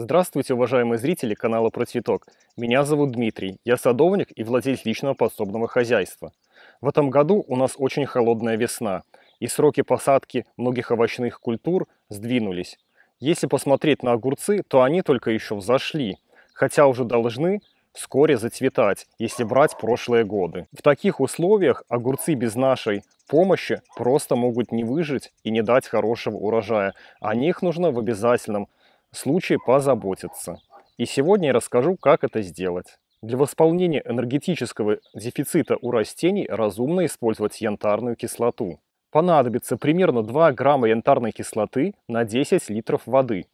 Здравствуйте, уважаемые зрители канала Про Цветок. Меня зовут Дмитрий, я садовник и владелец личного подсобного хозяйства. В этом году у нас очень холодная весна, и сроки посадки многих овощных культур сдвинулись. Если посмотреть на огурцы, то они только еще взошли, хотя уже должны вскоре зацветать, если брать прошлые годы. В таких условиях огурцы без нашей помощи просто могут не выжить и не дать хорошего урожая. О них нужно в обязательном случае позаботиться. И сегодня я расскажу, как это сделать. Для восполнения энергетического дефицита у растений разумно использовать янтарную кислоту. Понадобится примерно 2 грамма янтарной кислоты на 10 литров воды.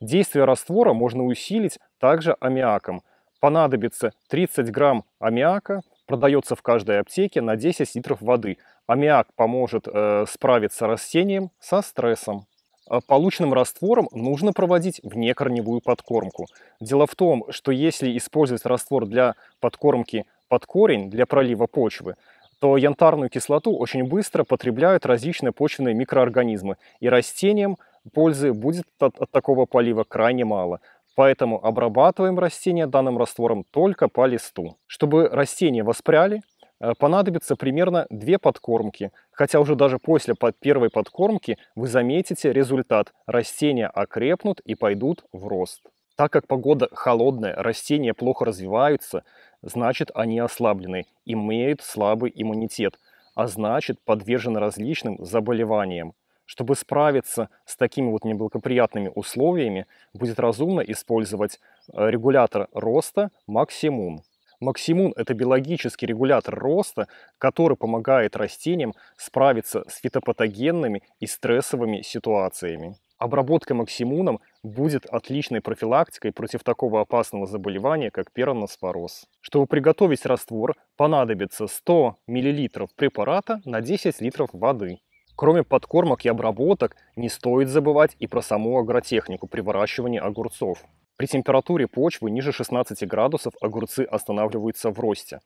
Действие раствора можно усилить также аммиаком. Понадобится 30 грамм аммиака, продается в каждой аптеке на 10 литров воды. Аммиак поможет э, справиться растениям со стрессом. А полученным раствором нужно проводить внекорневую подкормку. Дело в том, что если использовать раствор для подкормки под корень, для пролива почвы, то янтарную кислоту очень быстро потребляют различные почвенные микроорганизмы, и растениям пользы будет от, от такого полива крайне мало. Поэтому обрабатываем растения данным раствором только по листу. Чтобы растения воспряли, Э, понадобится примерно две подкормки, хотя уже даже после под первой подкормки вы заметите результат. Растения окрепнут и пойдут в рост. Так как погода холодная, растения плохо развиваются, значит они ослаблены, имеют слабый иммунитет, а значит подвержены различным заболеваниям. Чтобы справиться с такими вот неблагоприятными условиями, будет разумно использовать э, регулятор роста максимум. Максимун – это биологический регулятор роста, который помогает растениям справиться с фитопатогенными и стрессовыми ситуациями. Обработка максимуном будет отличной профилактикой против такого опасного заболевания, как пероноспороз. Чтобы приготовить раствор, понадобится 100 мл препарата на 10 литров воды. Кроме подкормок и обработок, не стоит забывать и про саму агротехнику при выращивании огурцов. При температуре почвы ниже 16 градусов огурцы останавливаются в росте.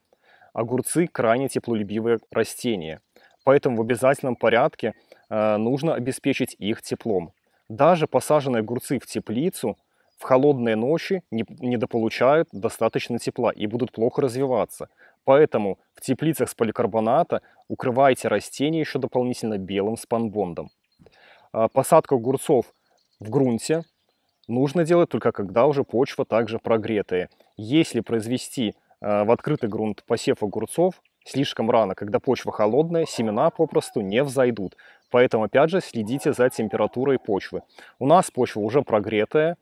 Огурцы крайне теплолюбивые растения, поэтому в обязательном порядке э, нужно обеспечить их теплом. Даже посаженные огурцы в теплицу в холодные ночи недополучают достаточно тепла и будут плохо развиваться. Поэтому в теплицах с поликарбоната укрывайте растения еще дополнительно белым спанбондом. Э, посадка огурцов в грунте нужно делать только когда уже почва также прогретая. Если произвести э, в открытый грунт посев огурцов слишком рано, когда почва холодная, семена попросту не взойдут. Поэтому, опять же, следите за температурой почвы. У нас почва уже прогретая,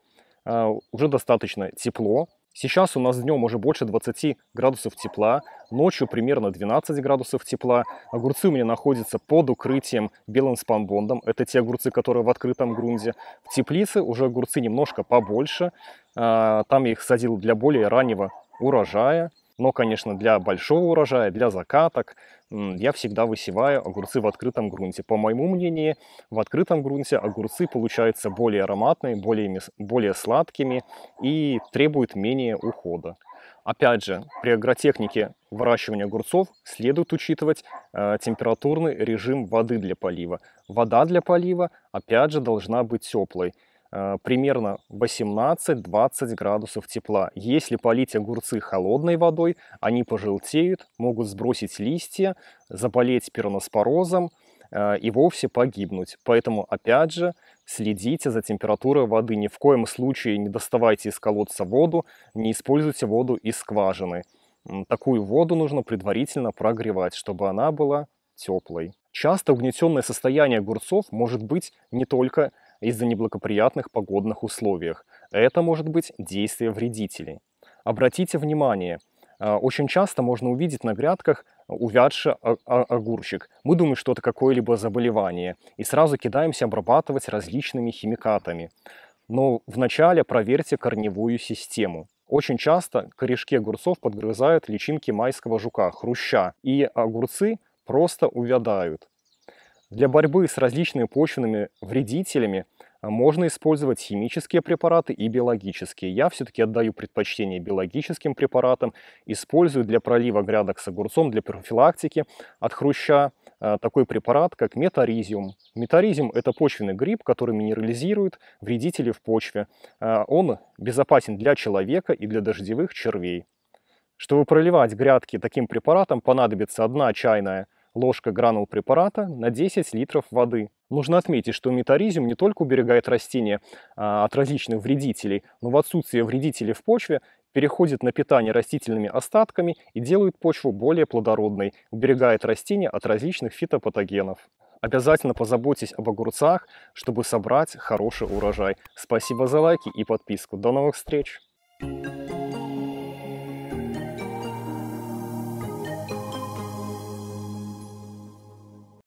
э, уже достаточно тепло, Сейчас у нас днем уже больше 20 градусов тепла, ночью примерно 12 градусов тепла. Огурцы у меня находятся под укрытием белым спанбондом. Это те огурцы, которые в открытом грунте. В теплице уже огурцы немножко побольше. А, там я их садил для более раннего урожая. Но, конечно, для большого урожая, для закаток я всегда высеваю огурцы в открытом грунте. По моему мнению, в открытом грунте огурцы получаются более ароматные, более, более сладкими и требуют менее ухода. Опять же, при агротехнике выращивания огурцов следует учитывать э, температурный режим воды для полива. Вода для полива, опять же, должна быть теплой. Э, примерно 18-20 градусов тепла. Если полить огурцы холодной водой, они пожелтеют, могут сбросить листья, заболеть пероноспорозом э, и вовсе погибнуть. Поэтому, опять же, следите за температурой воды. Ни в коем случае не доставайте из колодца воду, не используйте воду из скважины. Такую воду нужно предварительно прогревать, чтобы она была теплой. Часто угнетенное состояние огурцов может быть не только из-за неблагоприятных погодных условиях. Это может быть действие вредителей. Обратите внимание, а, очень часто можно увидеть на грядках а, увядший огурчик. Мы думаем, что это какое-либо заболевание, и сразу кидаемся обрабатывать различными химикатами. Но вначале проверьте корневую систему. Очень часто корешки огурцов подгрызают личинки майского жука, хруща, и огурцы просто увядают. Для борьбы с различными почвенными вредителями а, можно использовать химические препараты и биологические. Я все-таки отдаю предпочтение биологическим препаратам, использую для пролива грядок с огурцом, для профилактики от хруща а, такой препарат, как метаризиум. Метаризиум – это почвенный гриб, который минерализирует вредители в почве. А, он безопасен для человека и для дождевых червей. Чтобы проливать грядки таким препаратом, понадобится одна чайная ложка гранул препарата на 10 литров воды. Нужно отметить, что метаризиум не только уберегает растения а, от различных вредителей, но в отсутствие вредителей в почве переходит на питание растительными остатками и делает почву более плодородной, уберегает растения от различных фитопатогенов. Обязательно позаботьтесь об огурцах, чтобы собрать хороший урожай. Спасибо за лайки и подписку. До новых встреч! Thank you.